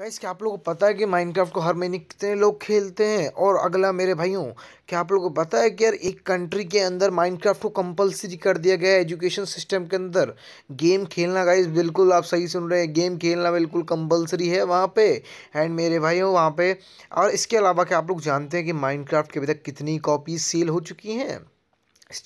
कैस क्या आप लोगों को पता है कि माइनक्राफ्ट को हर महीने कितने लोग खेलते हैं और अगला मेरे भाइयों क्या आप लोगों को पता है कि यार एक कंट्री के अंदर माइनक्राफ्ट को कंपलसरी कर दिया गया है एजुकेशन सिस्टम के अंदर गेम खेलना गाइस बिल्कुल आप सही सुन रहे हैं गेम खेलना बिल्कुल कंपलसरी है वहाँ पे एंड मेरे भाइयों वहाँ पर और इसके अलावा क्या आप लोग जानते हैं कि माइंड के अभी तक कितनी कॉपीज सेल हो चुकी हैं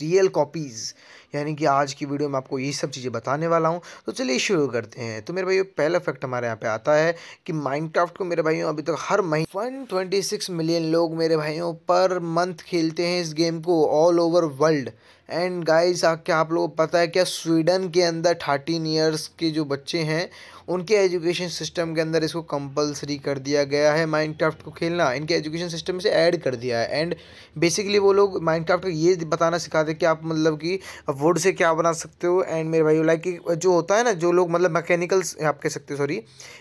रियल कॉपीज़ यानी कि आज की वीडियो में आपको ये सब चीज़ें बताने वाला हूँ तो चलिए शुरू करते हैं तो मेरे भाइयों पहला फैक्ट हमारे यहाँ पे आता है कि माइनक्राफ्ट को मेरे भाइयों अभी तक तो हर महीने 126 मिलियन लोग मेरे भाइयों पर मंथ खेलते हैं इस गेम को all over world and guys क्या आप लोगों को पता है क्या स्वीडन के अंदर थर्टीन ईयर्स के जो बच्चे हैं उनके एजुकेशन सिस्टम के अंदर इसको कंपलसरी कर दिया गया है माइनक्राफ्ट को खेलना इनके एजुकेशन सिस्टम से ऐड कर दिया है एंड बेसिकली वो लोग माइनक्राफ्ट को ये बताना सिखा दें कि आप मतलब कि वुड से क्या बना सकते हो एंड मेरे भाई लाइक जो होता है ना जो लोग मतलब मैकेनिकल्स आप कह सकते हो सॉरी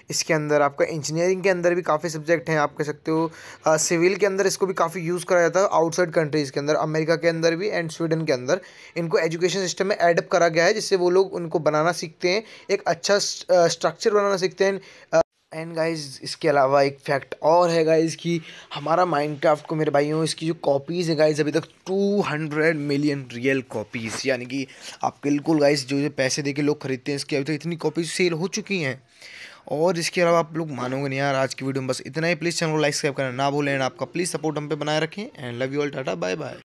इसके अंदर आपका इंजीनियरिंग के अंदर भी काफ़ी सब्जेक्ट हैं आप कह सकते हो सिविल के अंदर इसको भी काफ़ी यूज़ करा जाता है आउटसाइड कंट्रीज़ के अंदर अमेरिका के अंदर भी एंड स्वीडन के अंदर इनको एजुकेशन सिस्टम में एडअप करा गया है जिससे वो लोग उनको बनाना सीखते हैं एक अच्छा स्ट्रक्चर बनाना सीखते हैं एंड गाइज इसके अलावा एक फैक्ट और है गाइज कि हमारा माइनक्राफ्ट को मेरे भाइयों इसकी जो कॉपीज़ है गाइज अभी तक 200 मिलियन रियल कॉपीज़ यानी कि आप बिल्कुल गाइज जो जो पैसे दे के लोग खरीदते हैं इसकी अभी तक इतनी कॉपीज सेल हो चुकी हैं और इसके अलावा आप लोग मानोगे नहीं यार आज की वीडियो में बस इतना ही प्लीज़ चैनल को लाइक सब्सक्राइब करना ना भूलें आपका प्लीज़ सपोर्ट हम पे बनाए रखें and love you all tata bye bye